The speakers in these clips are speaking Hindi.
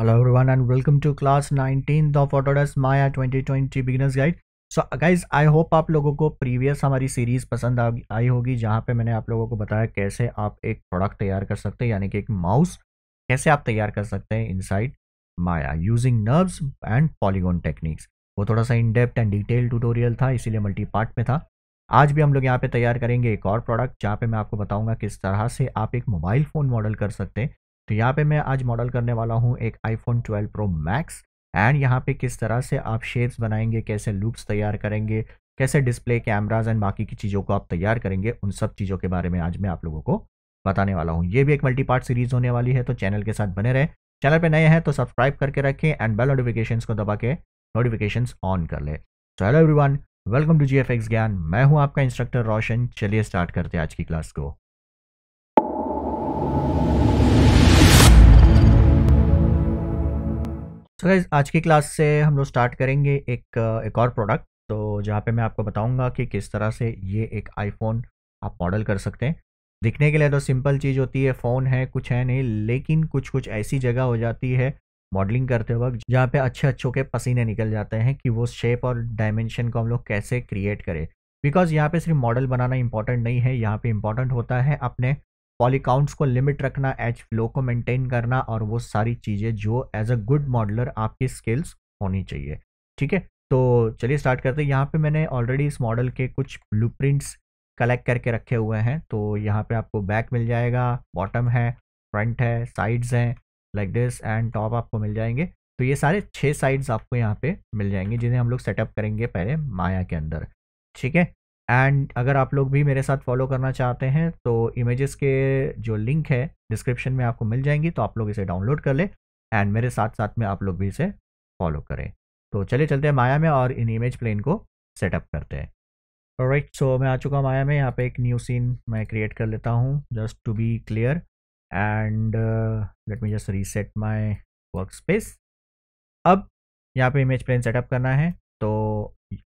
hello everyone and welcome to class 19th of autodesk maya 2020 beginners guide so guys i hope आप लोगों को प्रीवियस हमारी सीरीज पसंद आई होगी जहां पे मैंने आप लोगों को बताया कैसे आप एक प्रोडक्ट तैयार कर सकते हैं यानी कि एक माउस कैसे आप तैयार कर सकते हैं inside Maya using NURBS and polygon techniques वो थोड़ा सा in depth and detail tutorial था इसीलिए मल्टी पार्ट में था आज भी हम लोग यहाँ पे तैयार करेंगे एक और प्रोडक्ट जहाँ पे मैं आपको बताऊंगा किस तरह से आप एक मोबाइल फ़ोन मॉडल कर सकते हैं तो यहाँ पे मैं आज मॉडल करने वाला हूँ एक आईफोन 12 प्रो मैक्स एंड यहाँ पे किस तरह से आप शेप्स बनाएंगे कैसे लूप्स तैयार करेंगे कैसे डिस्प्ले कैमराज एंड बाकी की चीज़ों को आप तैयार करेंगे उन सब चीज़ों के बारे में आज मैं आप लोगों को बताने वाला हूँ ये भी एक मल्टी पार्ट सीरीज होने वाली है तो चैनल के साथ बने रहे चैनल पे नए हैं तो सब्सक्राइब करके रखें एंड बेल नोटिफिकेशन को दबा के नोटिफिकेशन ऑन कर ले so hello every welcome to G F X Gyan मैं हूँ आपका इंस्ट्रक्टर रोशन चलिए स्टार्ट करते हैं आज की क्लास को सो गाइज आज की क्लास से हम लोग स्टार्ट करेंगे एक एक और प्रोडक्ट तो जहाँ पे मैं आपको बताऊंगा कि किस तरह से ये एक आईफोन आप मॉडल कर सकते हैं दिखने के लिए तो सिंपल चीज़ होती है फ़ोन है कुछ है नहीं लेकिन कुछ कुछ ऐसी जगह हो जाती है मॉडलिंग करते वक्त जहाँ पे अच्छे अच्छों के पसीने निकल जाते हैं कि वो शेप और डायमेंशन को हम लोग कैसे क्रिएट करें बिकॉज यहाँ पे सिर्फ मॉडल बनाना इंपॉर्टेंट नहीं है यहाँ पे इंपॉर्टेंट होता है अपने पॉलीकाउंट्स को लिमिट रखना एच फ्लो को मेंटेन करना और वो सारी चीज़ें जो एज अ गुड मॉडलर आपकी स्किल्स होनी चाहिए ठीक है तो चलिए स्टार्ट करते हैं यहाँ पे मैंने ऑलरेडी इस मॉडल के कुछ ब्लू कलेक्ट करके रखे हुए हैं तो यहाँ पे आपको बैक मिल जाएगा बॉटम है फ्रंट है साइड्स हैं लाइक दिस एंड टॉप आपको मिल जाएंगे तो ये सारे छः साइड्स आपको यहाँ पे मिल जाएंगे जिन्हें हम लोग सेटअप करेंगे पहले माया के अंदर ठीक है एंड अगर आप लोग भी मेरे साथ फॉलो करना चाहते हैं तो इमेजेस के जो लिंक है डिस्क्रिप्शन में आपको मिल जाएंगी तो आप लोग इसे डाउनलोड कर ले एंड मेरे साथ साथ में आप लोग भी इसे फॉलो करें तो चले चलते हैं माया में और इन इमेज प्लेन को सेटअप करते हैं राइट सो मैं आ चुका हूँ माया में यहाँ पे एक न्यू सीन मैं क्रिएट कर लेता हूँ just to be clear and let me just reset my work space अब यहाँ पे इमेज प्लेन सेटअप करना है तो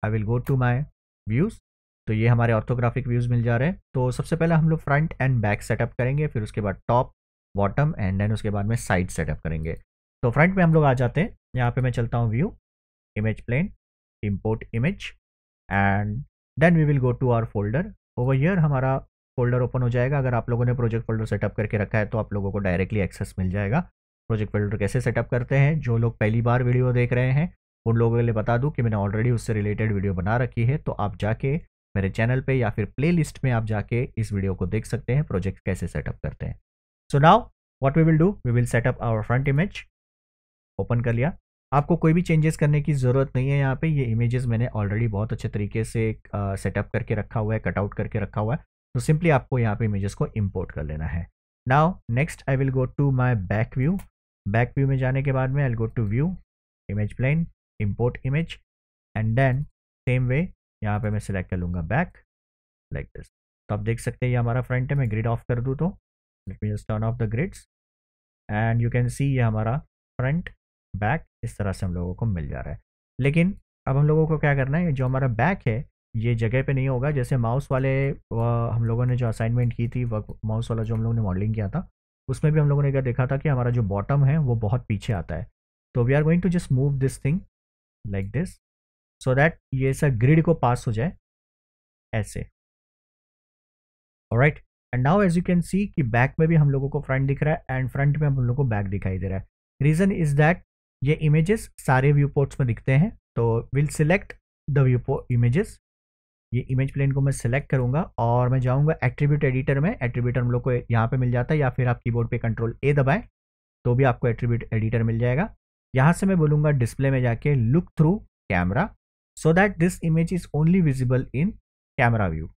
I will go to my views तो ये हमारे ऑर्थोग्राफिक व्यूज़ मिल जा रहे हैं तो सबसे पहले हम लोग फ्रंट एंड बैक सेटअप करेंगे फिर उसके बाद टॉप बॉटम एंड देन उसके बाद में साइड सेटअप करेंगे तो फ्रंट में हम लोग आ जाते हैं यहाँ पे मैं चलता हूँ view image plane import image and then we will go to our folder over here हमारा फोल्डर ओपन हो जाएगा अगर आप लोगों ने प्रोजेक्ट फोल्डर सेटअप करके रखा है तो आप लोगों को डायरेक्टली एक्सेस मिल जाएगा प्रोजेक्ट फोल्डर कैसे सेटअप करते हैं जो लोग पहली बार वीडियो देख रहे हैं उन लोगों के लिए बता दूँ कि मैंने ऑलरेडी उससे रिलेटेड वीडियो बना रखी है तो आप जाके मेरे चैनल पे या फिर प्लेलिस्ट में आप जाके इस वीडियो को देख सकते हैं प्रोजेक्ट कैसे सेटअप करते हैं so now what we will do we will setup our front image open कर लिया आपको कोई भी चेंजेस करने की ज़रूरत नहीं है यहाँ पे ये इमेजेस मैंने ऑलरेडी बहुत अच्छे तरीके से सेटअप uh, करके रखा हुआ है कटआउट करके रखा हुआ है तो सिंपली आपको यहाँ पे इमेजेस को इम्पोर्ट कर लेना है now next I will go to my back view back view में जाने के बाद में I go to view image plane import image and then same way यहाँ पे मैं सिलेक्ट कर लूँगा बैक लाइक दिस तो आप देख सकते हैं ये हमारा फ्रंट है मैं ग्रिड ऑफ कर दूँ तो let me just turn off the grids and you can see ये हमारा फ्रंट बैक इस तरह से हम लोगों को मिल जा रहा है लेकिन अब हम लोगों को क्या करना है जो हमारा बैक है ये जगह पे नहीं होगा जैसे माउस वाले हम लोगों ने जो असाइनमेंट की थी वर्क माउस वाला जो हम लोगों ने मॉडलिंग किया था उसमें भी हम लोगों ने क्या देखा था कि हमारा जो बॉटम है वो बहुत पीछे आता है तो we are going to just move this thing like this so that ये सब ग्रिड को पास हो जाए ऐसे right and now as you can see कि बैक में भी हम लोगों को फ्रंट दिख रहा है एंड फ्रंट में हम लोग को बैक दिखाई दे रहा है रीजन इज दैट ये इमेजेस सारे व्यू पोर्ट्स में दिखते हैं तो will select the view port images ये इमेज प्लेन को मैं सिलेक्ट करूंगा और मैं जाऊंगा एट्रीब्यूट एडिटर में एट्रीब्यूट हम लोग को यहाँ पे मिल जाता है या फिर आप कीबोर्ड पे कंट्रोल ए दबाएं तो भी आपको एट्रीब्यूट एडिटर मिल जाएगा यहाँ से मैं बोलूंगा डिस्प्ले में जाके look through camera so that this image is only visible in camera view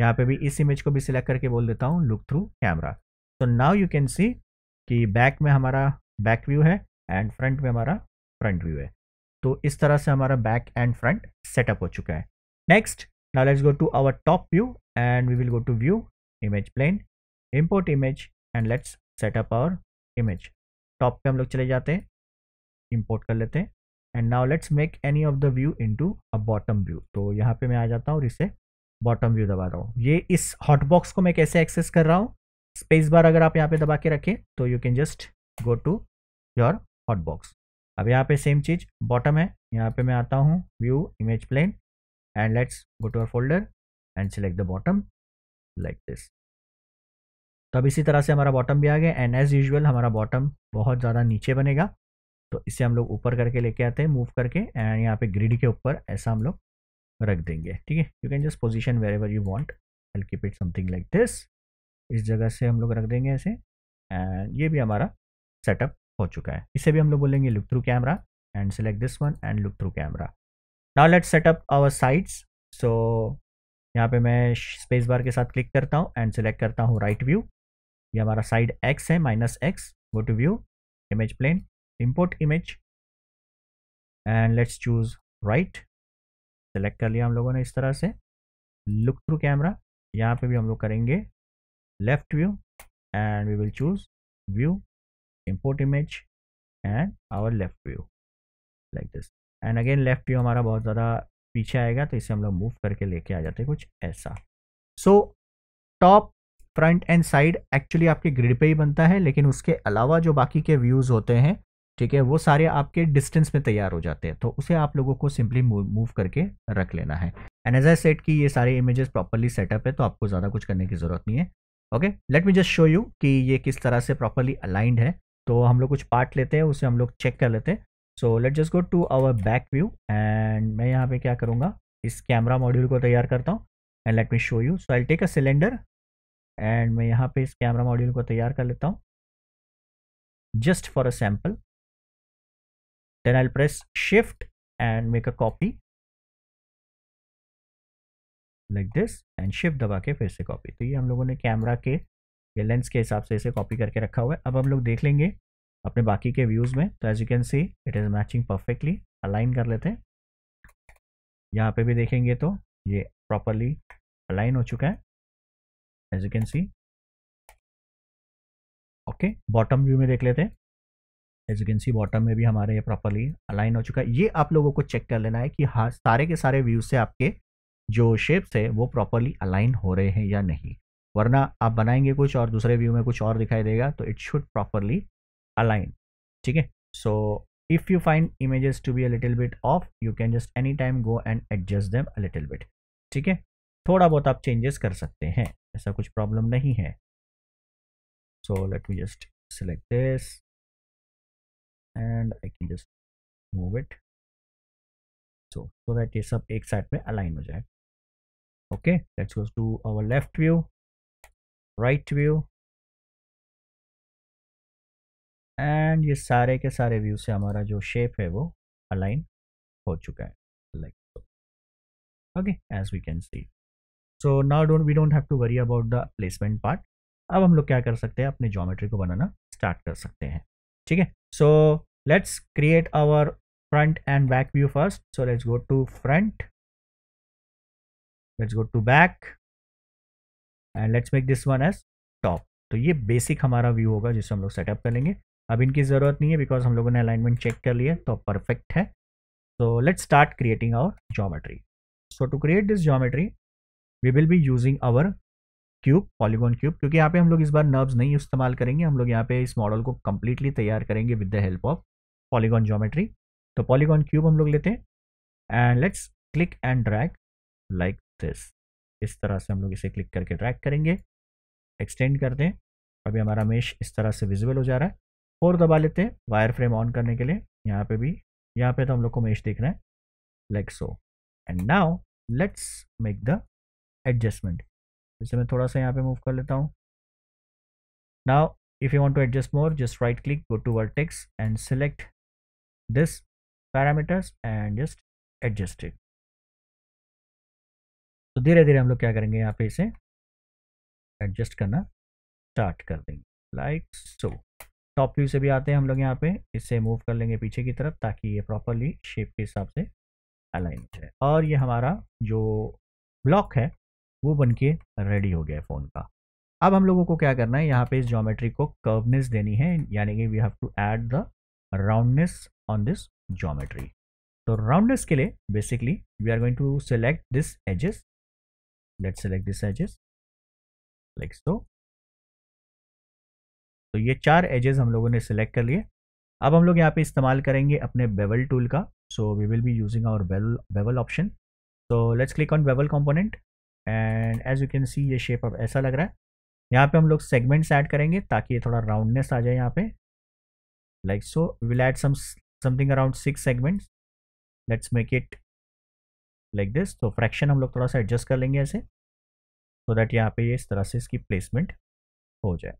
यहाँ पे भी इस इमेज को भी सिलेक्ट करके बोल देता हूँ look through camera so now you can see कि बैक में हमारा बैक व्यू है एंड फ्रंट में हमारा फ्रंट व्यू है तो इस तरह से हमारा बैक एंड फ्रंट सेटअप हो चुका है next now let's go to our top view and we will go to view image plane import image and let's setup our image top पे हम लोग चले जाते हैं इम्पोर्ट कर लेते हैं and now let's make any of the view into a bottom view तो यहाँ पे मैं आ जाता हूँ और इसे बॉटम व्यू दबा रहा हूँ ये इस हॉटबॉक्स को मैं कैसे एक्सेस कर रहा हूँ स्पेस बार अगर आप यहाँ पे दबा के रखें तो you can just go to your hotbox अब यहाँ पे सेम चीज बॉटम है यहाँ पे मैं आता हूँ view image plane and let's go to our folder and select the bottom like this तो अब इसी तरह से हमारा बॉटम भी आ गया एंड एज यूजल हमारा बॉटम बहुत ज़्यादा नीचे बनेगा तो इसे हम लोग ऊपर करके लेके आते हैं मूव करके एंड यहाँ पे ग्रिड के ऊपर ऐसा हम लोग रख देंगे ठीक है you can just position wherever you want I keep it something like this इस जगह से हम लोग रख देंगे ऐसे एंड ये भी हमारा सेटअप हो चुका है इसे भी हम लोग बोलेंगे look through camera and select this one and look through camera now let setup our sides so यहाँ पे मैं स्पेस बार के साथ क्लिक करता हूँ एंड सेलेक्ट करता हूँ राइट व्यू ये हमारा साइड एक्स है minus X go to view image plane import image and let's choose right select कर लिया हम लोगों ने इस तरह से लुक थ्रू कैमरा यहाँ पे भी हम लोग करेंगे left view and we will choose view import image and our left view like this and again left view हमारा बहुत ज़्यादा पीछे आएगा तो इसे हम लोग मूव करके लेके आ जाते हैं कुछ ऐसा so top front and side actually आपके ग्रिड पे ही बनता है लेकिन उसके अलावा जो बाकी के व्यूज़ होते हैं ठीक है वो सारे आपके डिस्टेंस में तैयार हो जाते हैं तो उसे आप लोगों को सिंपली मूव करके रख लेना है एंड एज आई सेट की ये सारे इमेजेस प्रॉपरली सेटअप है तो आपको ज़्यादा कुछ करने की ज़रूरत नहीं है okay let me just show you कि ये किस तरह से प्रॉपरली अलाइंड है तो हम लोग कुछ पार्ट लेते हैं उसे हम लोग चेक कर लेते हैं so let just go to our back view and मैं यहाँ पे क्या करूँगा इस कैमरा मॉड्यूल को तैयार करता हूँ and let me show you so I take a cylinder and मैं यहाँ पे इस कैमरा मॉड्यूल को तैयार कर लेता हूँ just for a sample then I'll press shift and make a copy like this and shift दबा के फिर से कॉपी तो ये हम लोगों ने कैमरा के या लेंस के हिसाब से इसे कॉपी करके रखा हुआ है अब हम लोग देख लेंगे अपने बाकी के व्यूज़ में तो as you can see it is matching perfectly align कर लेते हैं यहाँ पे भी देखेंगे तो ये प्रॉपरली अलाइन हो चुका है as you can see okay bottom view में देख लेते हैं as you can see bottom में भी हमारे ये प्रॉपरली अलाइन हो चुका है ये आप लोगों को चेक कर लेना है कि हाँ सारे के सारे व्यू से आपके जो शेप्स है वो प्रॉपरली अलाइन हो रहे हैं या नहीं वरना आप बनाएंगे कुछ और दूसरे व्यू में कुछ और दिखाई देगा तो इट शुड प्रॉपरली अलाइन ठीक है so if you find images to be a little bit off you can just any time go and adjust them a little bit ठीक है थोड़ा बहुत आप चेंजेस कर सकते हैं ऐसा कुछ प्रॉब्लम नहीं है so let me just select this and I can just move it so so that ये सब एक साइड में अलाइन हो जाए okay let's go to our left view right view and ये सारे के सारे व्यू से हमारा जो शेप है वो अलाइन हो चुका है like okay as we can see so now don't we don't have to worry about the placement part अब हम लोग क्या कर सकते हैं अपने जोमेट्री को बनाना स्टार्ट कर सकते हैं ठीक है so let's create our front and back view first so let's go to front let's go to back and let's make this one as top तो ये बेसिक हमारा व्यू होगा जिससे हम लोग सेटअप कर लेंगे अब इनकी ज़रूरत नहीं है बिकॉज हम लोगों ने अलाइनमेंट चेक कर लिया तो परफेक्ट है so let's start creating our geometry so to create this geometry we will be using our cube polygon cube क्योंकि यहाँ पे हम लोग इस बार नर्व्स नहीं इस्तेमाल करेंगे हम लोग यहाँ पे इस मॉडल को कम्प्लीटली तैयार करेंगे with the help of polygon geometry तो पॉलीगॉन क्यूब हम लोग लेते हैं and let's click and drag like this इस तरह से हम लोग इसे क्लिक करके ड्रैग करेंगे एक्सटेंड करते हैं अभी हमारा मेश इस तरह से विजिबल हो जा रहा है फोर दबा लेते हैं वायर फ्रेम ऑन करने के लिए यहाँ पे भी यहाँ पे तो हम लोग को मेश देख रहे है like so and now let's make the adjustment इसे मैं थोड़ा सा यहाँ पे मूव कर लेता हूँ now if you want to adjust more just right click go to vertex and select this parameters and just adjust it तो धीरे धीरे हम लोग क्या करेंगे यहाँ पे इसे एडजस्ट करना स्टार्ट कर देंगे लाइक सो टॉप व्यू से भी आते हैं हम लोग यहाँ पे इसे मूव कर लेंगे पीछे की तरफ ताकि ये प्रॉपरली शेप के हिसाब से अलाइन हो जाए और ये हमारा जो ब्लॉक है वो बन के रेडी हो गया है फ़ोन का अब हम लोगों को क्या करना है यहाँ पे इस ज्योमेट्री को कर्वनेस देनी है यानी कि we have to add the roundness on this geometry तो राउंडनेस के लिए basically we are going to select this edges let select this edges like so तो ये चार एजेस हम लोगों ने सिलेक्ट कर लिए अब हम लोग यहाँ पे इस्तेमाल करेंगे अपने बेवल टूल का so we will be using our bevel bevel option so let's click on bevel component and as you can see ये शेप अब ऐसा लग रहा है यहाँ पे हम लोग सेगमेंट्स ऐड करेंगे ताकि ये थोड़ा राउंडनेस आ जाए यहाँ पे like so will add something around six segments let's make it like this तो फ्रैक्शन हम लोग थोड़ा सा एडजस्ट कर लेंगे ऐसे सो so दैट यहाँ पे इस तरह से इसकी प्लेसमेंट हो जाए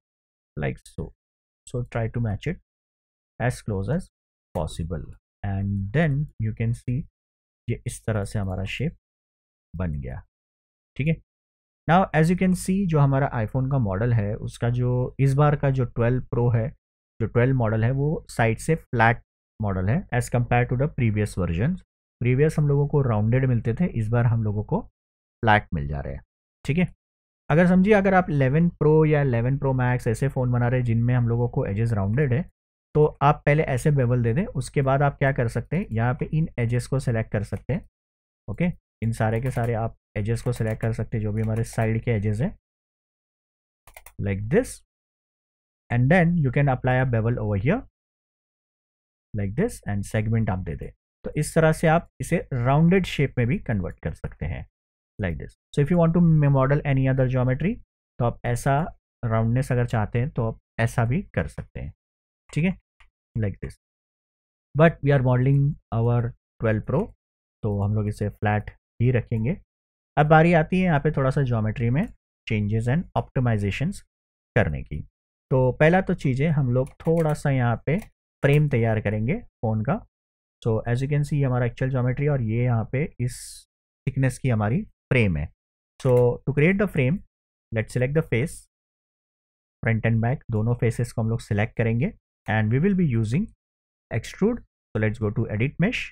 like so so try to match it as close as possible and then you can see ये इस तरह से हमारा शेप बन गया ठीक है now as you can see जो हमारा आईफोन का मॉडल है उसका जो इस बार का जो 12 प्रो है जो 12 मॉडल है वो साइड से फ्लैट मॉडल है as compare to the previous version previous हम लोगों को राउंडेड मिलते थे इस बार हम लोगों को फ्लैट मिल जा रहे हैं ठीक है अगर समझिए अगर आप 11 प्रो या 11 प्रो मैक्स ऐसे फ़ोन बना रहे हैं जिनमें हम लोगों को एजेस राउंडेड है तो आप पहले ऐसे बेबल दे दें उसके बाद आप क्या कर सकते हैं यहाँ पे इन एजेस को सेलेक्ट कर सकते हैं ओके इन सारे के सारे आप एजेस को सिलेक्ट कर सकते हैं जो भी हमारे साइड के एजेस हैं like this and then you can apply a bevel over here like this and segment आप दे दें तो इस तरह से आप इसे राउंडेड शेप में भी कन्वर्ट कर सकते हैं like this so if you want to model any other geometry तो आप ऐसा राउंडनेस अगर चाहते हैं तो आप ऐसा भी कर सकते हैं ठीक है like this but we are modelling our twelve pro तो हम लोग इसे फ्लैट ही रखेंगे अब बारी आती है यहाँ पे थोड़ा सा ज्योमेट्री में चेंजेस एंड ऑप्टिमाइजेशंस करने की तो पहला तो चीजें हम लोग थोड़ा सा यहाँ पे फ्रेम तैयार करेंगे फ़ोन का so as you can see हमारा एक्चुअल ज्योमेट्री और ये यहाँ पे इस थिकनेस की हमारी फ्रेम है so to create the frame let select the face front and back दोनों फेसेस को हम लोग सिलेक्ट करेंगे and we will be using extrude so let's go to edit mesh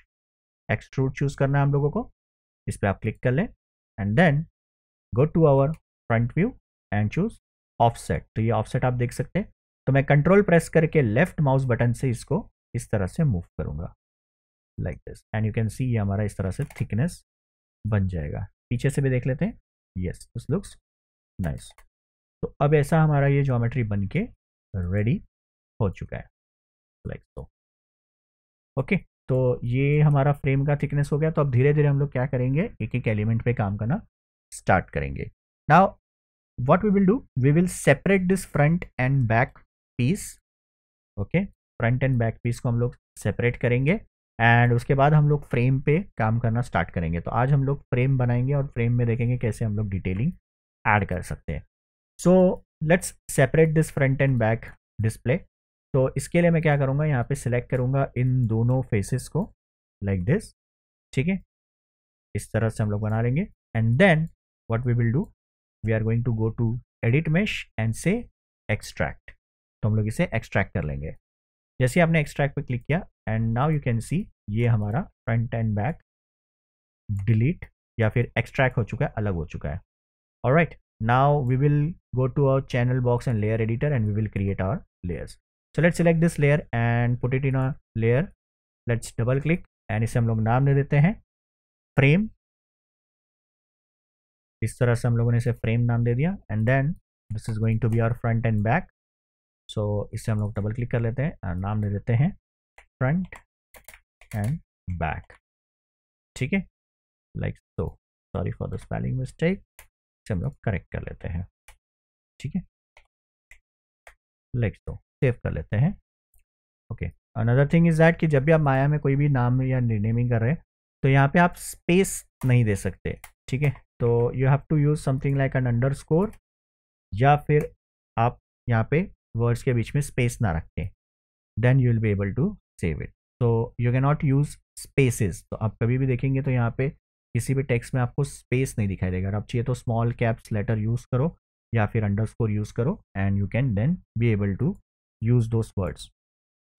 extrude choose करना है हम लोगों को इस पर आप क्लिक कर लें and then go to our front view and choose offset तो ये ऑफसेट आप देख सकते हैं तो मैं कंट्रोल प्रेस करके लेफ्ट माउस बटन से इसको इस तरह से मूव करूंगा like this and you can see ये हमारा इस तरह से थिकनेस बन जाएगा पीछे से भी देख लेते हैं यस दिस लुक्स नाइस तो अब ऐसा हमारा ये ज्योमेट्री बन के रेडी हो चुका है लाइक तो ओके तो ये हमारा फ्रेम का थिकनेस हो गया तो अब धीरे धीरे हम लोग क्या करेंगे एक एक एलिमेंट पे काम करना स्टार्ट करेंगे now what we will do we will separate this front and back piece okay front and back piece को हम लोग सेपरेट करेंगे एंड उसके बाद हम लोग फ्रेम पे काम करना स्टार्ट करेंगे तो आज हम लोग फ्रेम बनाएंगे और फ्रेम में देखेंगे कैसे हम लोग डिटेलिंग ऐड कर सकते हैं so let's separate this front and back display तो इसके लिए मैं क्या करूँगा यहाँ पे सिलेक्ट करूँगा इन दोनों फेसेस को लाइक दिस ठीक है इस तरह से हम लोग बना लेंगे and then what we will do we are going to go to edit mesh and से एक्सट्रैक्ट तो हम लोग इसे एक्सट्रैक्ट कर लेंगे जैसे आपने एक्सट्रैक्ट पर क्लिक किया and now you can see ये हमारा फ्रंट एंड बैक डिलीट या फिर एक्सट्रैक्ट हो चुका है अलग हो चुका है और right now we will go to our channel box and layer editor and we will create our layers so let's select this layer and put it in a layer let's double click and इसे हम लोग नाम दे देते हैं फ्रेम इस तरह से हम लोगों ने इसे फ्रेम नाम दे दिया and then this is going to be our front and back so इसे हम लोग डबल क्लिक कर लेते हैं और नाम दे देते हैं फ्रंट एंड बैक ठीक है like so sorry for the spelling mistake इसे हम लोग करेक्ट कर लेते हैं ठीक है लाइक सो सेव कर लेते हैं okay another thing is that कि जब भी आप माया में कोई भी नाम या नेमिंग कर रहे हैं तो यहाँ पे आप स्पेस नहीं दे सकते ठीक है तो you have to use something like an underscore या फिर आप यहाँ पे वर्ड्स के बीच में स्पेस ना रखें then you will be able to save it तो you can not use spaces तो आप कभी भी देखेंगे तो यहाँ पे किसी भी टेक्स्ट में आपको स्पेस नहीं दिखाई देगा अगर आप चाहिए तो स्मॉल कैप्स लेटर यूज़ करो या फिर अंडर स्कोर यूज़ करो and you can then be able to use दो वर्ड्स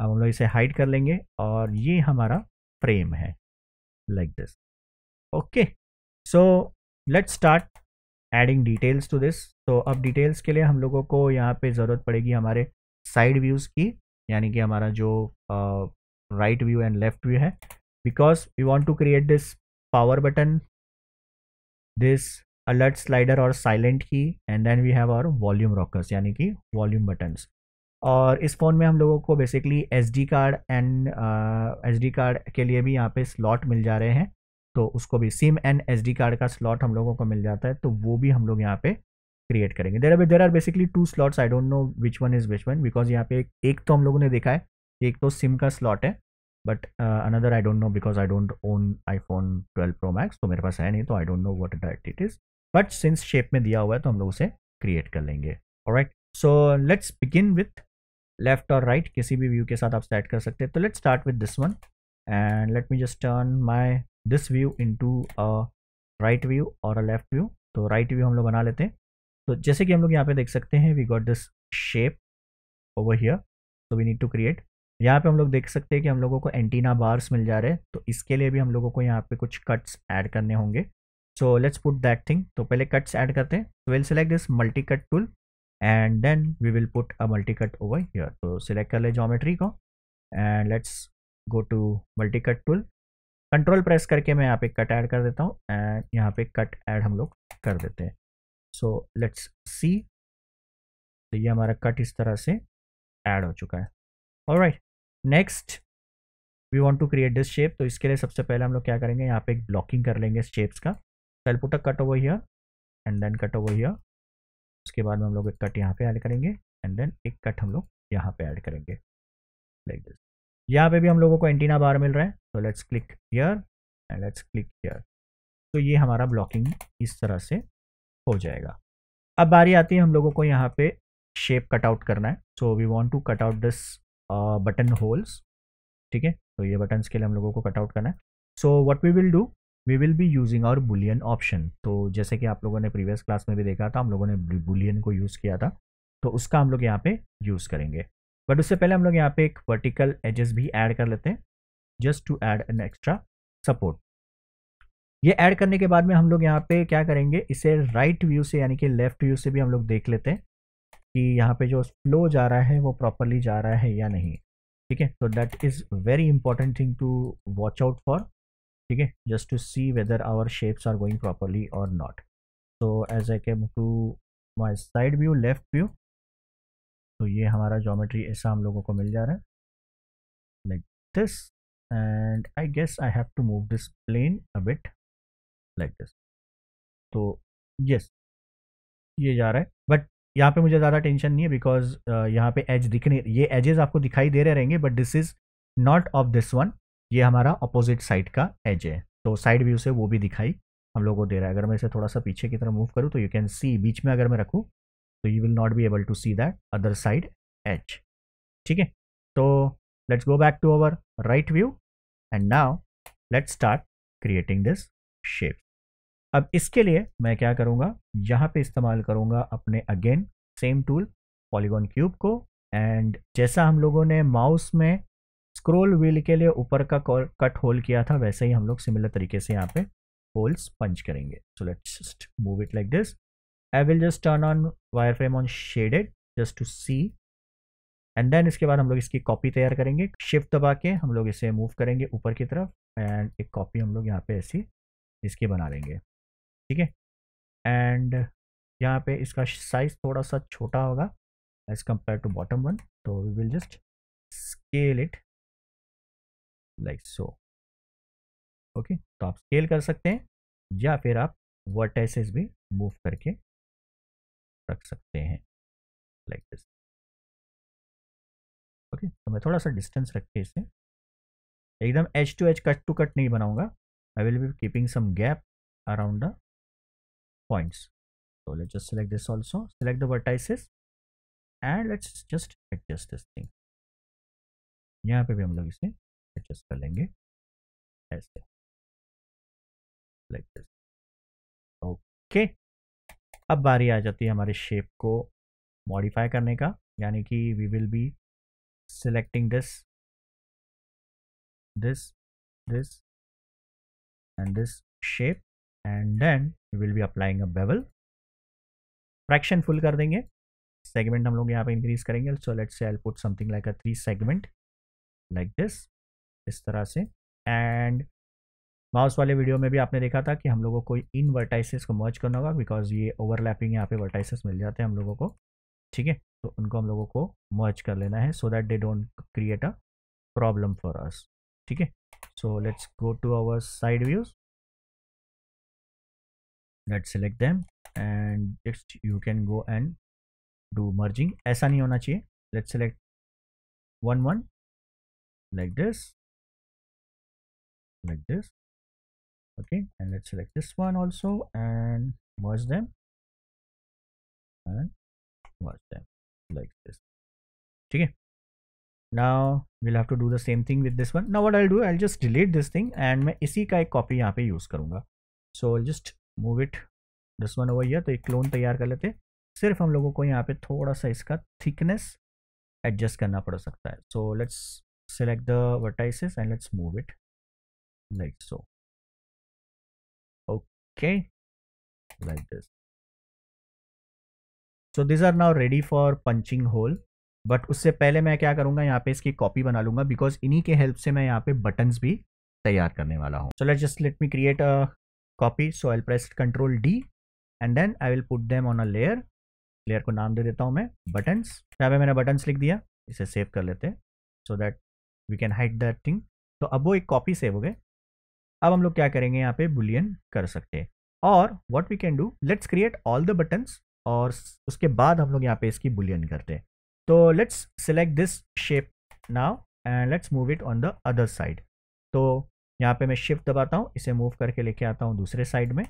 अब हम लोग इसे हाइड कर लेंगे और ये हमारा फ्रेम है like this okay so let start adding details to this तो अब डिटेल्स के लिए हम लोगों को यहाँ पे ज़रूरत पड़ेगी हमारे साइड व्यूज़ की यानी कि हमारा जो right view and left view है because we want to create this power button this alert slider और silent key and then we have our volume rockers यानी कि वॉल्यूम बटन्स और इस फ़ोन में हम लोगों को basically S D card and S D card के लिए भी यहाँ पे स्लॉट मिल जा रहे हैं तो उसको भी SIM and S D card का स्लॉट हम लोगों को मिल जाता है तो वो भी हम लोग यहाँ पे क्रिएट करेंगे there are there are basically two slots I don't know which one is which one because यहाँ पे एक, तो हम लोगों ने देखा है एक तो सिम का स्लॉट है but another I don't know because I don't own iPhone twelve pro max तो मेरे पास है नहीं तो I don't know what direct it is but since shape में दिया हुआ है तो हम लोग उसे क्रिएट कर लेंगे right so let's begin with left or right किसी भी व्यू के साथ आप सेट कर सकते हैं तो let start with this one and let me just turn my this view into a right view or a left view तो राइट व्यू हम लोग बना लेते हैं तो जैसे कि हम लोग यहाँ पे देख सकते हैं we got this shape over here so we need to create यहाँ पे हम लोग देख सकते हैं कि हम लोगों को एंटीना बार्स मिल जा रहे हैं तो इसके लिए भी हम लोगों को यहाँ पे कुछ कट्स ऐड करने होंगे so let's put that thing तो पहले कट्स ऐड करते हैं so will select this multi cut tool and then we will put a multi cut over here तो select कर ले जोमेट्री को and let's go to multi cut tool control press करके मैं यहाँ पे कट ऐड कर देता हूँ एंड यहाँ पे कट ऐड हम लोग कर देते हैं सो लेट्स सी तो ये हमारा कट इस तरह से ऐड हो चुका है और right next we want to create this shape तो इसके लिए सबसे पहले हम लोग क्या करेंगे यहाँ पे एक ब्लॉकिंग कर लेंगे शेप्स का सेल cut over here and then cut over here उसके बाद में हम लोग एक कट यहाँ पे ऐड करेंगे एंड देन एक कट हम लोग यहाँ पे ऐड करेंगे लाइक दिस यहाँ पे भी हम लोगों को एंटीना बार मिल रहा है तो let's click here and let's click here तो ये हमारा ब्लॉकिंग इस तरह से हो जाएगा अब बारी आती है हम लोगों को यहाँ पे शेप कट आउट करना है so we want to cut out this button holes ठीक है तो ये बटन के लिए हम लोगों को कट आउट करना है so what we will do we will be using our boolean option तो जैसे कि आप लोगों ने प्रीवियस क्लास में भी देखा था हम लोगों ने बुलियन को यूज़ किया था तो उसका हम लोग यहाँ पे यूज़ करेंगे बट उससे पहले हम लोग यहाँ पे एक वर्टिकल एजेस भी ऐड कर लेते हैं just to add an extra support ये ऐड करने के बाद में हम लोग यहाँ पे क्या करेंगे इसे राइट right व्यू से यानी कि लेफ्ट व्यू से भी हम लोग देख लेते हैं कि यहाँ पे जो फ्लो जा रहा है वो प्रॉपरली जा रहा है या नहीं ठीक है तो that is very important thing to watch out for ठीक है just to see whether our shapes are going properly or not so as I came to my side view left view तो ये हमारा जोमेट्री ऐसा हम लोगों को मिल जा रहा है like this and I guess I have to move this plane a bit like this तो यस yes, ये जा रहा है बट यहाँ पे मुझे ज़्यादा टेंशन नहीं है बिकॉज uh, यहाँ पे एज दिखने ये एजेस आपको दिखाई दे रहे रहेंगे but this is not of this one ये हमारा अपोजिट साइड का एज है तो साइड व्यू से वो भी दिखाई हम लोग को दे रहा है अगर मैं इसे थोड़ा सा पीछे की तरफ मूव करूँ तो यू कैन सी बीच में अगर मैं रखूँ तो you will not be able to see that other side edge ठीक है तो let's go back to our right view and now let's start creating this shape अब इसके लिए मैं क्या करूँगा यहाँ पे इस्तेमाल करूँगा अपने again same tool polygon cube को एंड जैसा हम लोगों ने माउस में स्क्रोल व्हील के लिए ऊपर का कट होल किया था वैसे ही हम लोग सिमिलर तरीके से यहाँ पे होल्स पंच करेंगे so let's just move it like this I will just turn on wireframe on shaded just to see and then इसके बाद हम लोग इसकी कॉपी तैयार करेंगे शिफ्ट दबा के हम लोग इसे मूव करेंगे ऊपर की तरफ एंड एक कॉपी हम लोग यहाँ पे ऐसी इसकी बना लेंगे ठीक है एंड यहाँ पे इसका साइज थोड़ा सा छोटा होगा as compare to bottom one तो we will just scale it like so okay तो आप स्केल कर सकते हैं या फिर आप वर्टेसेस भी मूव करके रख सकते हैं लाइक दिस ओके तो मैं थोड़ा सा डिस्टेंस रख के इसे एकदम edge to edge cut to cut नहीं बनाऊंगा I will be keeping some gap around the points तो let's just select this also select the vertices and let's just adjust this thing यहाँ पे भी हम लोग इसे एडजस्ट कर लेंगे ऐसे लाइक दिस ओके अब बारी आ जाती है हमारे शेप को मॉडिफाई करने का यानी कि we will be selecting this this this and this shape and then we will be applying a bevel fraction full कर देंगे सेगमेंट हम लोग यहाँ पे इंक्रीज करेंगे so let's say I put something like a three segment like this इस तरह से एंड माउस वाले वीडियो में भी आपने देखा था कि हम लोगों को इन वर्टाइसिस को मर्ज करना होगा बिकॉज ये ओवरलैपिंग यहाँ पे वर्टाइसिस मिल जाते हैं हम लोगों को ठीक है तो उनको हम लोगों को मर्ज कर लेना है so that they don't create a problem for us ठीक है so let's go to our side views let select them and just you can go and do merging ऐसा नहीं होना चाहिए let select one one like this like this okay and let's select this one also and merge them and merge them like this okay now we'll have to do the same thing with this one now what i'll do i'll just delete this thing and main isi ka ek copy yahan pe use karunga so I'll just move it this one over here to ek clone taiyar kar lete sirf hum logo ko yahan pe thoda sa iska thickness adjust karna pad sakta hai so let's select the vertices and let's move it like so okay like this so these are now ready for punching hole but उससे पहले मैं क्या करूँगा यहाँ पे इसकी कॉपी बना लूँगा बिकॉज इन्हीं के हेल्प से मैं यहाँ पे बटन्स भी तैयार करने वाला हूँ so let just let me create a copy so I press control D and then I will put them on a layer layer को नाम दे देता हूँ मैं बटन्स यहाँ पे मैंने बटन्स लिख दिया इसे सेव कर लेते हैं so that we can hide that thing तो अब वो एक कॉपी सेव हो गए अब हम लोग क्या करेंगे यहाँ पे बुलियन कर सकते हैं और what we can do let's create all the buttons और उसके बाद हम लोग यहाँ पे इसकी बुलियन करते हैं तो let's select this shape now and let's move it on the other side तो यहाँ पे मैं शिफ्ट दबाता हूँ इसे मूव करके लेके आता हूँ दूसरे साइड में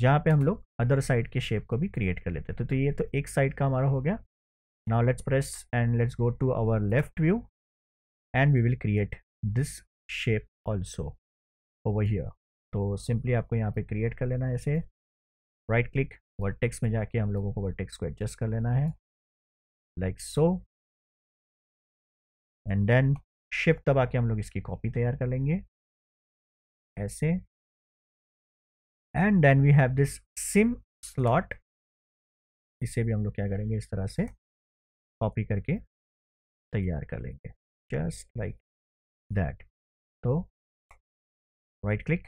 जहाँ पे हम लोग अदर साइड के शेप को भी क्रिएट कर लेते हैं तो, तो ये तो एक साइड का हमारा हो गया now let's press and let's go to our left view and we will create this shape also over तो हियर तो सिंपली आपको यहाँ पे क्रिएट कर लेना है ऐसे राइट क्लिक वर्टेक्स में जाके हम लोगों को वर्टेक्स को एडजस्ट कर लेना है like so and then shift दबा के हम लोग इसकी कॉपी तैयार कर लेंगे ऐसे and then we have this sim slot इसे भी हम लोग क्या करेंगे इस तरह से कॉपी करके तैयार कर लेंगे जस्ट लाइक दैट तो right click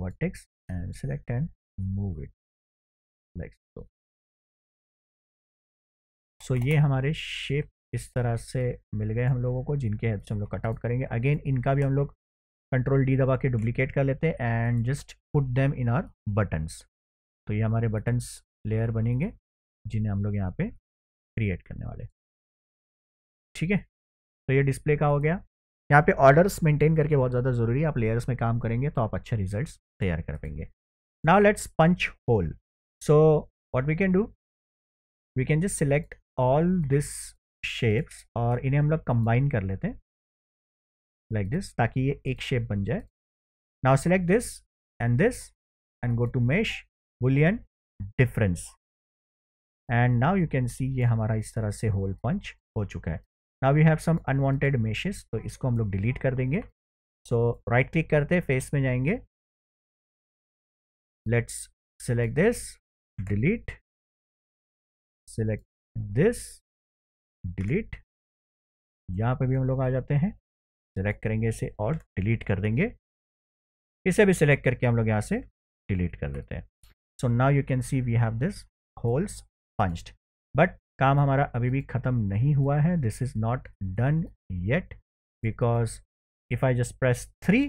vertex and select and move it like so so so, ये हमारे शेप इस तरह से मिल गए हम लोगों को जिनके हेल्प से हम लोग कटआउट करेंगे अगेन इनका भी हम लोग कंट्रोल डी दबा के डुप्लीकेट कर लेते हैं and just put them in our buttons तो ये हमारे बटन्स लेयर बनेंगे जिन्हें हम लोग यहाँ पे क्रिएट करने वाले ठीक है तो ये डिस्प्ले का हो गया यहाँ पे ऑर्डर्स मेंटेन करके बहुत ज़्यादा ज़रूरी है आप लेयर्स में काम करेंगे तो आप अच्छे रिजल्ट तैयार कर पाएंगे now let's punch hole so what we can do we can just select all this shapes और इन्हें हम लोग कंबाइन कर लेते हैं लाइक like दिस ताकि ये एक शेप बन जाए now select this and this and go to mesh boolean difference and now you can see ये हमारा इस तरह से होल पंच हो चुका है ना we have some unwanted meshes तो इसको हम लोग डिलीट कर देंगे सो राइट क्लिक करते फेस में जाएंगे let's select this delete select this delete यहाँ पे भी हम लोग आ जाते हैं सेलेक्ट करेंगे इसे और डिलीट कर देंगे इसे भी सिलेक्ट करके हम लोग यहाँ से डिलीट कर देते हैं so now you can see we have this holes punched but काम हमारा अभी भी ख़त्म नहीं हुआ है this is not done yet because if I just press three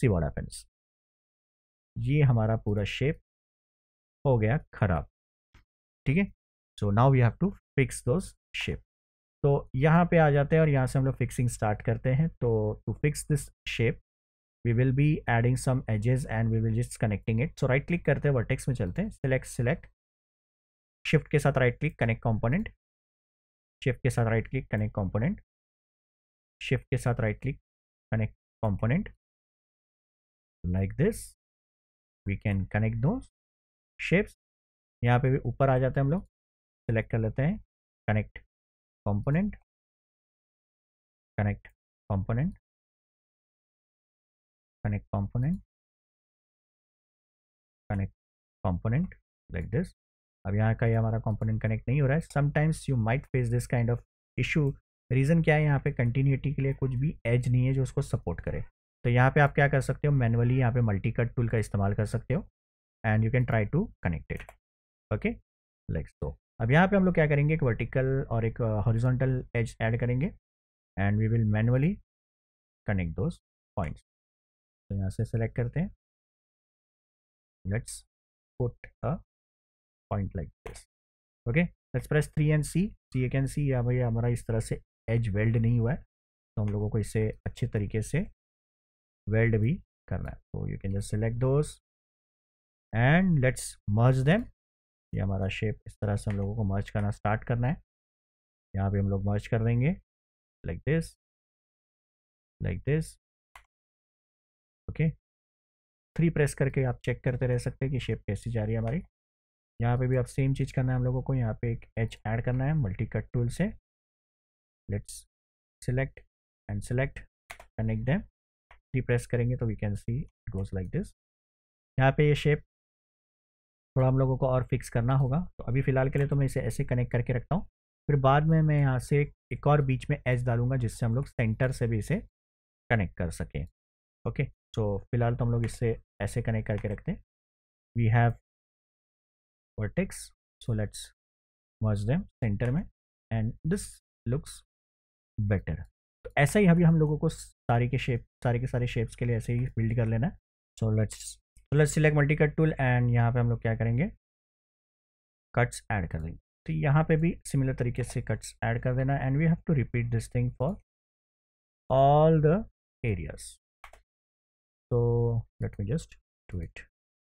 see what happens ये हमारा पूरा शेप हो गया ख़राब ठीक है so now we have to fix those shape तो यहाँ पे आ जाते हैं और यहाँ से हम लोग फिक्सिंग स्टार्ट करते हैं तो to fix this shape we will be adding some edges and we will just connecting it so right click करते हैं वर्टेक्स में चलते हैं सिलेक्ट सिलेक्ट शिफ्ट के साथ right click connect component shift के साथ right click connect component shift के साथ right click connect component like this we can connect दो शेप्स यहाँ पे भी ऊपर आ जाते हैं हम लोग सेलेक्ट कर लेते हैं connect component connect component connect component connect component like this अब यहाँ का ये यह हमारा कंपोनेंट कनेक्ट नहीं हो रहा है sometimes you might face this kind of issue reason क्या है यहाँ पे कंटिन्यूटी के लिए कुछ भी एज नहीं है जो उसको सपोर्ट करे तो यहाँ पे आप क्या कर सकते हो मैनुअली यहाँ पे मल्टी कट टूल का इस्तेमाल कर सकते हो and you can try to connect it okay like so अब यहाँ पे हम लोग क्या करेंगे एक वर्टिकल और एक हॉरिजॉन्टल एज ऐड करेंगे and we will manually connect those points तो यहाँ से सेलेक्ट करते हैं let's put a point like this okay let's press 3 and C so you can see भाई हमारा इस तरह से edge weld नहीं हुआ है तो हम लोगों को इसे अच्छे तरीके से weld भी करना है तो you can just select those and let's merge them ये हमारा shape इस तरह से हम लोगों को merge करना start करना है यहाँ पे हम लोग merge कर देंगे like this like this okay three press करके आप चेक करते रह सकते हैं कि शेप कैसी जा रही है हमारी यहाँ पे भी अब सेम चीज़ करना है हम लोगों को यहाँ पे एक एच ऐड करना है मल्टी कट टूल से let's select and select connect them D press करेंगे तो we can see it goes like this यहाँ पे ये शेप थोड़ा हम लोगों को और फिक्स करना होगा तो अभी फ़िलहाल के लिए तो मैं इसे ऐसे कनेक्ट करके रखता हूँ फिर बाद में मैं यहाँ से एक और बीच में एच डालूंगा जिससे हम लोग सेंटर से भी इसे कनेक्ट कर सकें ओके सो फिलहाल तो हम लोग इससे ऐसे कनेक्ट करके रखते हैं we have vertex so let's merge them center में and this looks better तो ऐसा ही अभी हम लोगों को सारे के शेप सारे के सारे शेप्स के लिए ऐसे ही बिल्ड कर लेना है so let's let's select multi cut tool and यहाँ पे हम लोग क्या करेंगे कट्स ऐड कर देंगे तो यहाँ पे भी सिमिलर तरीके से कट्स ऐड कर देना and we have to repeat this thing for all the areas so let me just do it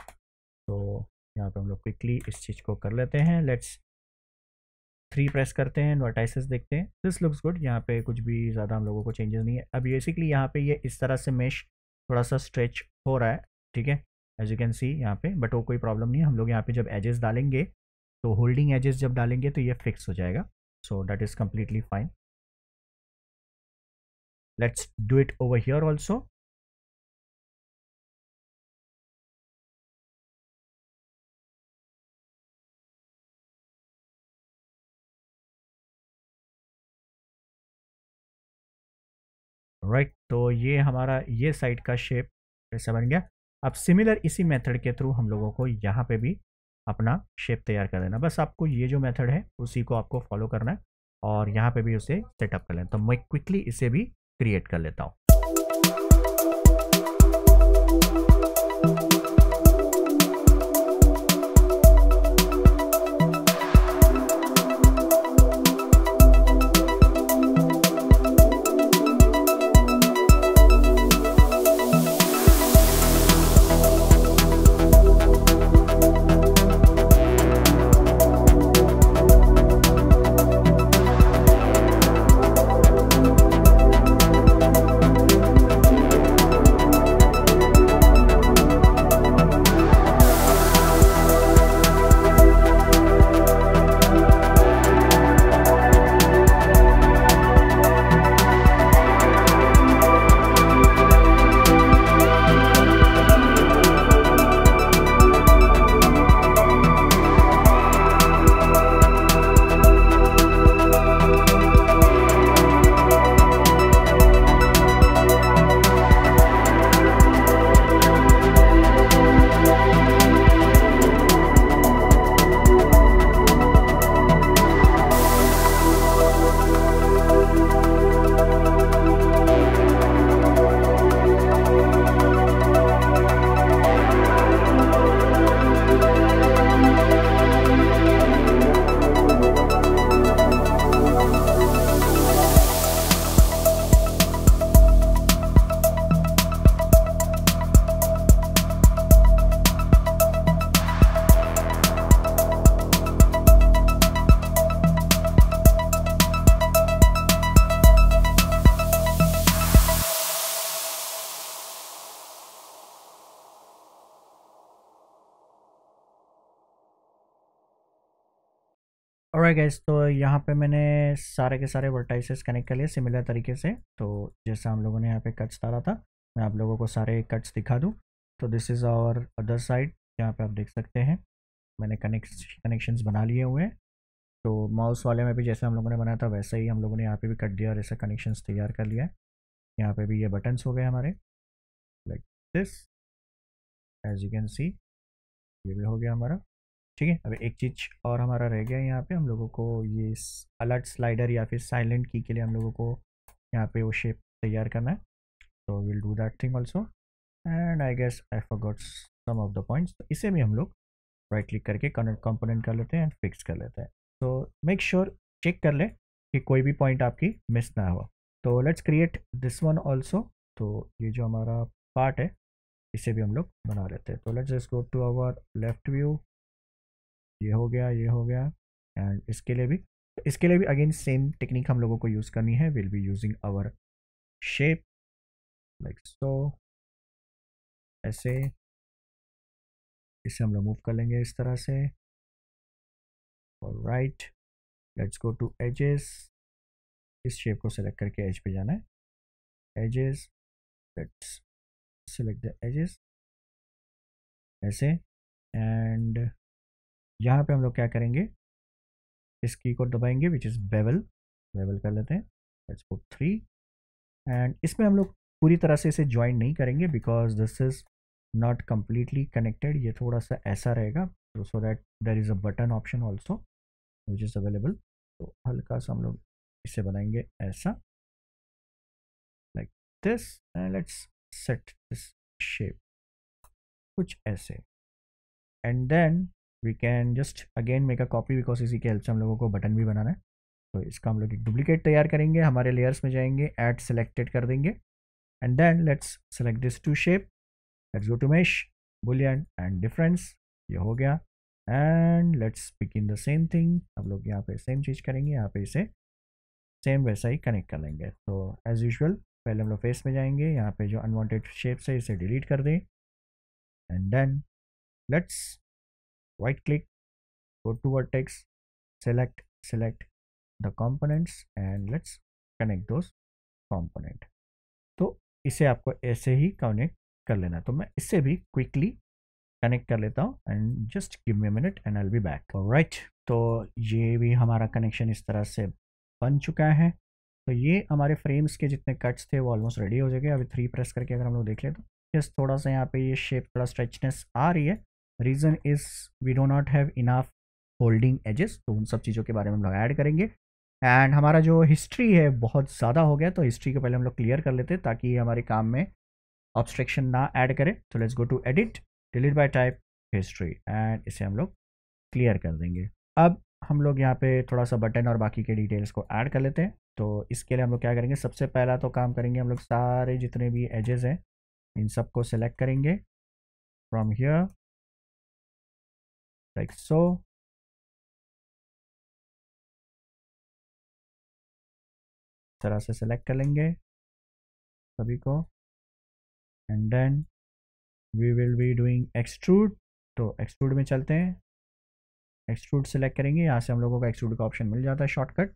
so यहाँ पे हम लोग क्विकली इस चीज़ को कर लेते हैं लेट्स थ्री प्रेस करते हैं वर्टाइसेस देखते हैं दिस लुक्स गुड यहाँ पे कुछ भी ज़्यादा हम लोगों को चेंजेस नहीं है अब बेसिकली यहाँ पे ये इस तरह से मेश थोड़ा सा स्ट्रेच हो रहा है ठीक है एज यू कैन सी यहाँ पे बट वो कोई प्रॉब्लम नहीं है हम लोग यहाँ पे जब एजेस डालेंगे तो होल्डिंग एजेस जब डालेंगे तो ये फिक्स हो जाएगा so that is completely fine let's do it over here also right तो ये हमारा ये साइड का शेप ऐसा बन गया अब सिमिलर इसी मेथड के थ्रू हम लोगों को यहाँ पे भी अपना शेप तैयार कर देना बस आपको ये जो मेथड है उसी को आपको फॉलो करना है और यहाँ पे भी उसे सेटअप कर लेना तो मैं क्विकली इसे भी क्रिएट कर लेता हूँ और गैस तो यहाँ पे मैंने सारे के सारे वर्टाइसेस कनेक्ट कर लिए सिमिलर तरीके से तो जैसा हम लोगों ने यहाँ पे कट्स डाला था मैं आप लोगों को सारे कट्स दिखा दूँ तो this is our other side यहाँ पे आप देख सकते हैं मैंने कनेक्ट कनेक्शंस बना लिए हुए हैं तो माउस वाले में भी जैसे हम लोगों ने बनाया था वैसे ही हम लोगों ने यहाँ पर भी कट दिया और ऐसा कनेक्शन तैयार कर लिया है यहाँ पर भी ये बटन्स हो गए हमारे like this as you can see ये भी हो गया हमारा ठीक है अब एक चीज़ और हमारा रह गया यहाँ पे हम लोगों को ये अलर्ट स्लाइडर या फिर साइलेंट की के लिए हम लोगों को यहाँ पे वो शेप तैयार करना है तो will do that thing also and I guess I forgot some of the points इसे भी हम लोग राइट क्लिक करके कंपोनेंट कर लेते हैं एंड फिक्स कर लेते हैं तो मेक श्योर चेक कर ले कि कोई भी पॉइंट आपकी मिस ना हो तो let's create this one also तो ये जो हमारा पार्ट है इसे भी हम लोग बना लेते हैं तो let's just go to our left view ये हो गया ये हो गया एंड इसके लिए भी इसके लिए भी अगेन सेम टेक्निक हम लोगों को यूज़ करनी है will be using our shape like so ऐसे इसे हम लोग मूव कर लेंगे इस तरह से right let's go to edges इस शेप को सेलेक्ट करके एज पे जाना है edges let's select the edges ऐसे एंड यहाँ पे हम लोग क्या करेंगे इस की को दबाएंगे विच इज़ बेवल बेवल कर लेते हैं लेट्स पुट थ्री एंड इसमें हम लोग पूरी तरह से इसे ज्वाइन नहीं करेंगे because this is not completely connected ये थोड़ा सा ऐसा रहेगा so that there is a button option also which is available तो हल्का सा हम लोग इसे बनाएंगे ऐसा like this and let's set this shape कुछ ऐसे and then we can just again make a copy because इसी के हेल्प से हम लोगों को बटन भी बनाना है तो इसका हम लोग एक डुप्लीकेट तैयार करेंगे हमारे लेयर्स में जाएंगे ऐड सेलेक्टेड कर देंगे and then let's select this two shape let's go to mesh boolean and difference ये हो गया and let's pick in the same thing हम लोग यहाँ पे सेम चीज़ करेंगे यहाँ पे इसे सेम वैसा ही कनेक्ट कर लेंगे तो एज़ यूजल पहले हम लोग फेस में जाएंगे यहाँ पे जो अनवांटेड शेप्स है इसे डिलीट कर दें and then let's right click go to vertex select select the components and let's connect those component तो इसे आपको ऐसे ही कनेक्ट कर लेना तो मैं इसे भी क्विकली कनेक्ट कर लेता हूँ and just give me minute and I be back right तो ये भी हमारा कनेक्शन इस तरह से बन चुका है तो ये हमारे फ्रेम्स के जितने कट्स थे वो ऑलमोस्ट रेडी हो जाएंगे अभी थ्री प्रेस करके अगर हम लोग देख लें तो यस थोड़ा सा यहाँ पे ये शेप थोड़ा स्ट्रेचनेस आ रही है reason is we do not have enough holding edges तो उन सब चीज़ों के बारे में हम लोग ऐड करेंगे एंड हमारा जो हिस्ट्री है बहुत ज़्यादा हो गया तो हिस्ट्री को पहले हम लोग क्लियर कर लेते ताकि हमारे काम में ऑब्स्ट्रेक्शन ना ऐड करें तो let's go to edit delete by type history and इसे हम लोग क्लियर कर देंगे अब हम लोग यहाँ पे थोड़ा सा बटन और बाकी के डिटेल्स को ऐड कर लेते हैं तो इसके लिए हम लोग क्या करेंगे सबसे पहला तो काम करेंगे हम लोग सारे जितने भी एजेस हैं इन सबको सेलेक्ट करेंगे फ्रॉम हियर like so. तरह से सेलेक्ट कर लेंगे सभी को and then we will be doing extrude तो एक्सट्रूड में चलते हैं एक्सट्रूड सेलेक्ट करेंगे यहाँ से हम लोगों को एक्सट्रूड का ऑप्शन मिल जाता है शॉर्टकट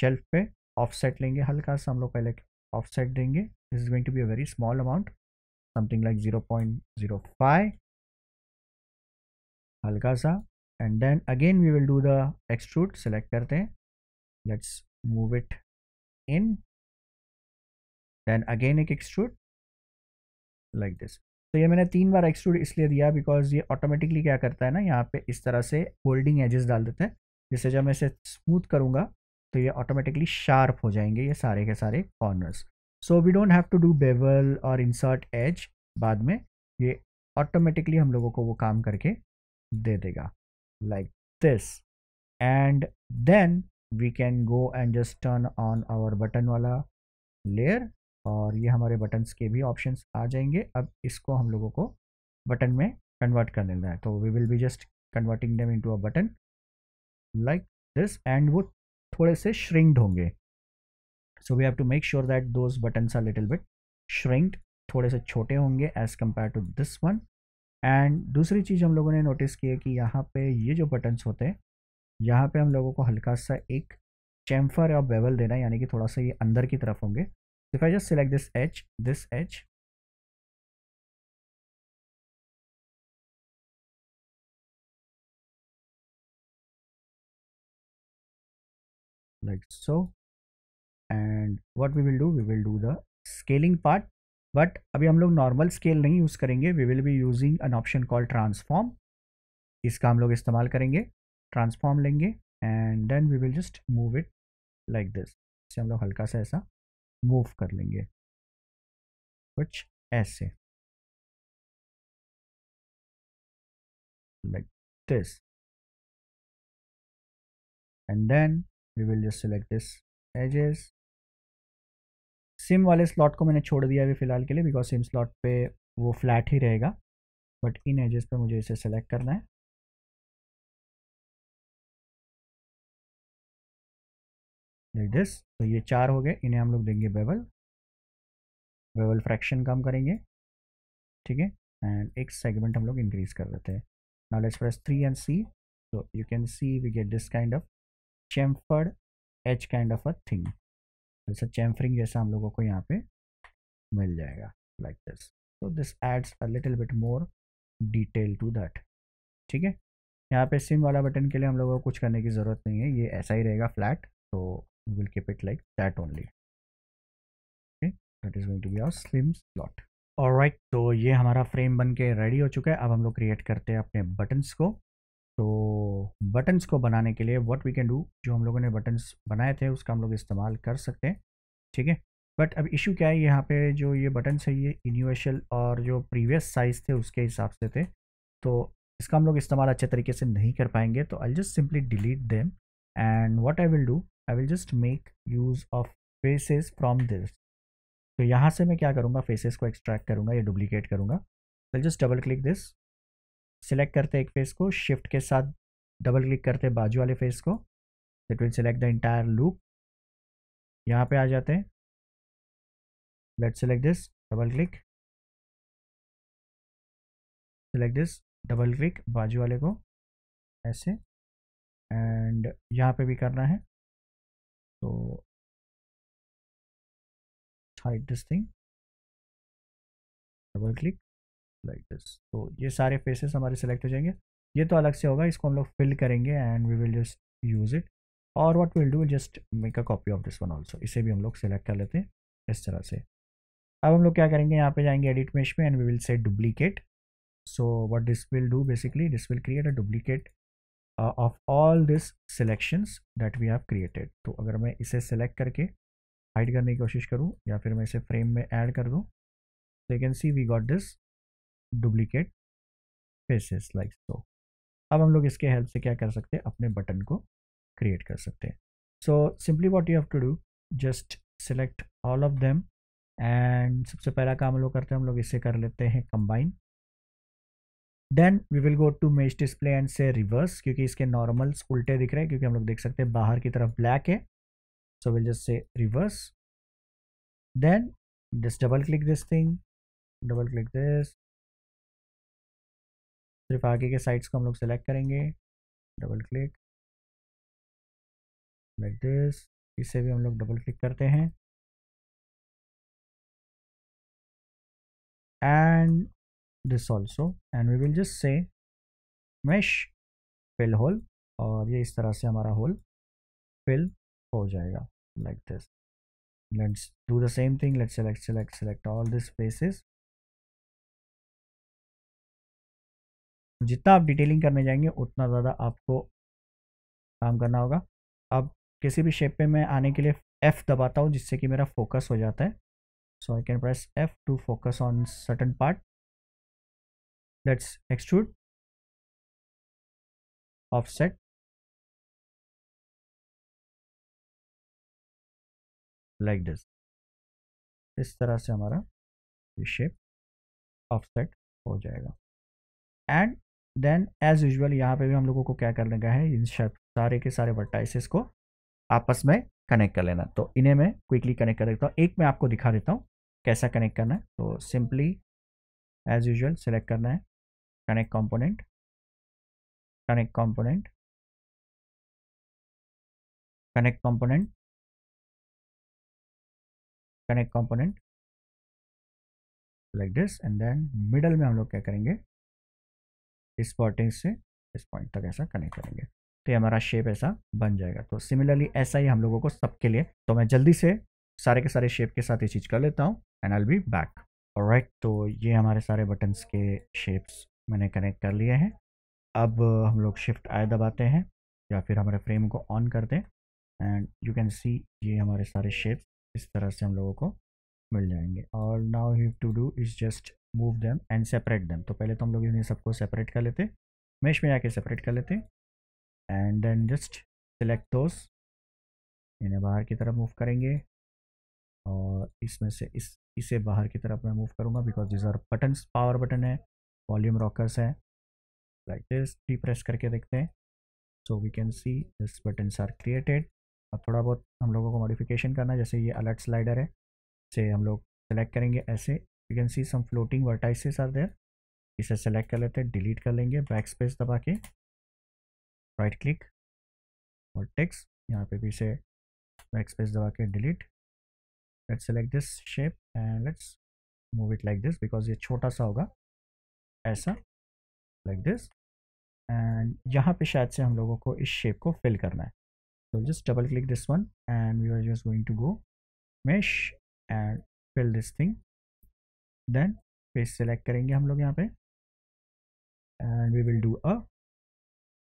शेल्फ पे ऑफसेट लेंगे हल्का सा हम लोग पहले ऑफसेट देंगे this is going to be a very small amount something like zero point zero five हल्का सा and then again we will do the extrude select करते हैं let's move it in then again एक एक्सट्रूट लाइक दिस तो ये मैंने तीन बार एक्सट्रूट इसलिए दिया बिकॉज ये ऑटोमेटिकली क्या करता है ना यहाँ पे इस तरह से होल्डिंग एजेस डाल देते हैं जिससे जब मैं इसे स्मूथ करूँगा तो ये ऑटोमेटिकली शार्प हो जाएंगे ये सारे के सारे corners so we don't have to do bevel और इंसर्ट एज बाद में ये ऑटोमेटिकली हम लोगों को वो काम करके दे देगा like this and then we can go and just turn on our button वाला लेयर और ये हमारे बटन्स के भी ऑप्शन आ जाएंगे अब इसको हम लोगों को बटन में कन्वर्ट कर देना है तो we will be just converting them into a button like this and वो थोड़े से श्रिंक्ड होंगे so we have to make sure that those button are little bit shrinked थोड़े से छोटे होंगे as compare to this one and दूसरी चीज़ हम लोगों ने नोटिस की है कि यहाँ पे ये जो बटन्स होते हैं यहाँ पे हम लोगों को हल्का सा एक चैम्फर या बेवल देना है यानी कि थोड़ा सा ये अंदर की तरफ होंगे if I just select this H this H like so and what we will do we will do the scaling part but अभी हम लोग नॉर्मल स्केल नहीं यूज़ करेंगे we will be using an option call transform इसका हम लोग इस्तेमाल करेंगे ट्रांसफॉर्म लेंगे and then we will just move it like this इसे हम लोग हल्का सा ऐसा मूव कर लेंगे कुछ ऐसे like this and then we will just select this edges SIM वाले स्लॉट को मैंने छोड़ दिया अभी फ़िलहाल के लिए बिकॉज सिम स्लॉट पे वो फ्लैट ही रहेगा बट इन एजेस पे मुझे इसे सेलेक्ट करना है लाइक दिस तो ये चार हो गए इन्हें हम लोग देंगे बेवल बेवल फ्रैक्शन काम करेंगे ठीक है एंड एक सेगमेंट हम लोग इंक्रीज कर देते हैं now let's three and see तो you can see we get this kind of chamfered edge kind of a thing जैसा चैम्फरिंग जैसा हम लोगों को यहाँ पे मिल जाएगा like this so this adds a little bit more detail to that ठीक है यहाँ पे सिम वाला बटन के लिए हम लोगों को कुछ करने की ज़रूरत नहीं है ये ऐसा ही रहेगा फ्लैट तो will keep it like that only okay that is going to be our slim slot और तो ये हमारा फ्रेम बन के रेडी हो चुका है अब हम लोग क्रिएट करते हैं अपने बटन्स को तो बटन्स को बनाने के लिए व्हाट वी कैन डू जो हम लोगों ने बटन्स बनाए थे उसका हम लोग इस्तेमाल कर सकते हैं ठीक है बट अब इशू क्या है यहाँ पे जो ये बटन्स है ये इनिवेशल और जो प्रीवियस साइज़ थे उसके हिसाब से थे तो इसका हम लोग इस्तेमाल अच्छे तरीके से नहीं कर पाएंगे तो I just simply delete them and what I will do I will just make use of faces from this तो यहाँ से मैं क्या करूँगा फेसेस को एक्सट्रैक्ट करूँगा या डुप्लीकेट करूँगा I just double click this select करते एक फेस को शिफ्ट के साथ डबल क्लिक करते बाजू वाले फेस को it will select the entire loop यहाँ पे आ जाते हैं let select this double click select this double click बाजू वाले को ऐसे एंड यहाँ पे भी करना है तो height this thing double click like this तो ये सारे फेसेस हमारे सेलेक्ट हो जाएंगे ये तो अलग से होगा इसको हम लोग फिल करेंगे and we will just use it और what will do just make a copy of this one also इसे भी हम लोग सेलेक्ट कर लेते हैं इस तरह से अब हम लोग क्या करेंगे यहाँ पे जाएंगे एडिट मेश में and we will say duplicate so what this will do basically this will create a duplicate of all this selections that we have created तो अगर मैं इसे सेलेक्ट करके हाइड करने की कोशिश करूँ या फिर मैं इसे फ्रेम में ऐड कर दूँ you can see we got this duplicate faces like so अब हम लोग इसके हेल्प से क्या कर सकते हैं अपने बटन को क्रिएट कर सकते हैं so simply what you have to do just select all of them and सबसे पहला काम हम लोग करते हैं हम लोग इसे कर लेते हैं combine then we will go to mesh display and say reverse क्योंकि इसके नॉर्मल्स उल्टे दिख रहे हैं क्योंकि हम लोग देख सकते हैं बाहर की तरफ ब्लैक है so will just say reverse then just double click this thing double click this सिर्फ आगे के साइड्स को हम लोग सेलेक्ट करेंगे डबल क्लिक लाइक दिस इसे भी हम लोग डबल क्लिक करते हैं and this also and we will just say mesh fill hole और ये इस तरह से हमारा होल फिल हो जाएगा like this let's do the same thing let's select select select all this spaces जितना आप डिटेलिंग करने जाएंगे उतना ज़्यादा आपको काम करना होगा अब किसी भी शेप पे मैं आने के लिए एफ़ दबाता हूँ जिससे कि मेरा फोकस हो जाता है I can press F to focus on on part let's let's offset like this इस तरह से हमारा शेप शेप ऑफसेट हो जाएगा एंड देन एज यूजल यहाँ पे भी हम लोगों को क्या कर लेगा है इन सारे के सारे वर्टाइसिस को आपस में कनेक्ट कर लेना तो इन्हें मैं क्विकली कनेक्ट कर देता हूँ एक मैं आपको दिखा देता हूँ कैसा कनेक्ट करना है तो सिंपली एज यूजल सेलेक्ट करना है connect component connect component connect component connect component like this and then middle में हम लोग क्या करेंगे इस पॉइंटिंग से इस पॉइंट तक ऐसा कनेक्ट करेंगे तो ये हमारा शेप ऐसा बन जाएगा तो सिमिलरली ऐसा ही हम लोगों को सबके लिए तो मैं जल्दी से सारे के सारे शेप के साथ ये चीज़ कर लेता हूँ and I be back right तो ये हमारे सारे बटन्स के शेप्स मैंने कनेक्ट कर लिए हैं अब हम लोग शिफ्ट आए दबाते हैं या फिर हमारे फ्रेम को ऑन कर दें एंड यू कैन सी ये हमारे सारे शेप्स इस तरह से हम लोगों को मिल जाएंगे और now you to do is just move them and separate them तो पहले तो हम लोग इन्हें सबको सेपरेट कर लेते मेश में जाके सेपरेट कर लेते and then just select those इन्हें बाहर की तरफ मूव करेंगे और इसमें से इस इसे बाहर की तरफ मैं मूव करूँगा because these are button power button है वॉल्यूम रॉकर्स है लाइक दिस भी प्रेस करके देखते हैं so we can see this buttons are created अब थोड़ा बहुत हम लोगों को मॉडिफिकेशन करना है जैसे ये अलर्ट स्लाइडर है से हम लोग सेलेक्ट करेंगे ऐसे you can see some floating vertices are there इसे सेलेक्ट कर लेते हैं डिलीट कर लेंगे बैक स्पेस दबा के राइट क्लिक और टेक्स यहाँ पे भी इसे बैक स्पेस दबा के delete let's select this shape and let's move it like this because ये छोटा सा होगा ऐसा लाइक दिस एंड यहाँ पे शायद से हम लोगों को इस शेप को फिल करना है so just double click this one and we are just going to go mesh and fill this thing then page select करेंगे हम लोग यहाँ पे and we will do a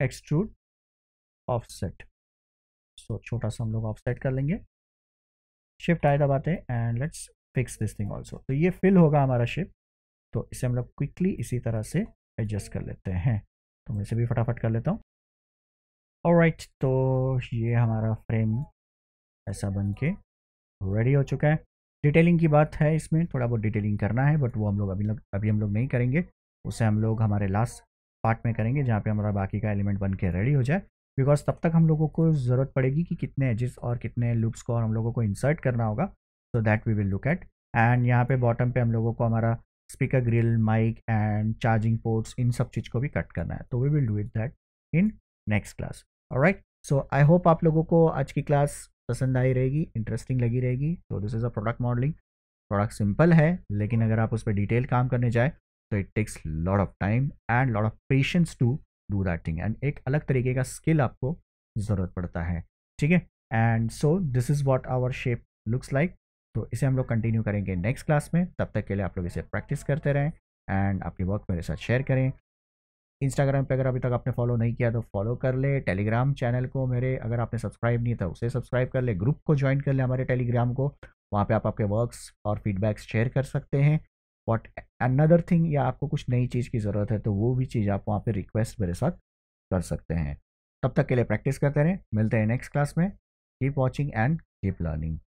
extrude offset so छोटा सा हम लोग ऑफसेट कर लेंगे शिफ्ट आए दबाते हैं and let's fix this thing also तो ये फिल होगा हमारा शिप तो इसे हम लोग क्विकली इसी तरह से एडजस्ट कर लेते हैं तो मैं इसे भी फटाफट कर लेता हूँ और right, तो ये हमारा फ्रेम ऐसा बन के रेडी हो चुका है डिटेलिंग की बात है इसमें थोड़ा बहुत डिटेलिंग करना है बट वो हम लोग अभी लोग अभी हम लोग नहीं करेंगे उसे हम लोग हमारे लास्ट पार्ट में करेंगे जहाँ पे हमारा बाकी का एलिमेंट बन के रेडी हो जाए बिकॉज तब तक हम लोगों को ज़रूरत पड़ेगी कि कितने एजेस और कितने लुक्स को और हम लोगों को इंसर्ट करना होगा so that we will look at and यहाँ पे बॉटम पे हम लोगों को हमारा speaker grill mike and charging ports इन सब चीज़ को भी कट करना है तो we will do it that in next class right so I hope आप लोगों को आज की क्लास पसंद आई रहेगी इंटरेस्टिंग लगी रहेगी तो this is a product modelling product simple है लेकिन अगर आप उस पर डिटेल काम करने जाए तो it takes lot of time and lot of patience to do that thing and एक अलग तरीके का स्किल आपको ज़रूरत पड़ता है ठीक है and so this is what our shape looks like तो इसे हम लोग कंटिन्यू करेंगे नेक्स्ट क्लास में तब तक के लिए आप लोग इसे प्रैक्टिस करते रहें एंड आपके वर्क मेरे साथ शेयर करें इंस्टाग्राम पे अगर अभी तक आपने फॉलो नहीं किया तो फॉलो कर ले टेलीग्राम चैनल को मेरे अगर आपने सब्सक्राइब नहीं था तो उसे सब्सक्राइब कर ले ग्रुप को ज्वाइन कर ले हमारे टेलीग्राम को वहाँ पे आप आपके वर्क्स और फीडबैक्स शेयर कर सकते हैं वॉट अनदर थिंग या आपको कुछ नई चीज़ की ज़रूरत है तो वो भी चीज़ आप वहाँ पर रिक्वेस्ट मेरे साथ कर सकते हैं तब तक के लिए प्रैक्टिस करते रहें मिलते हैं नेक्स्ट क्लास में keep watching and keep learning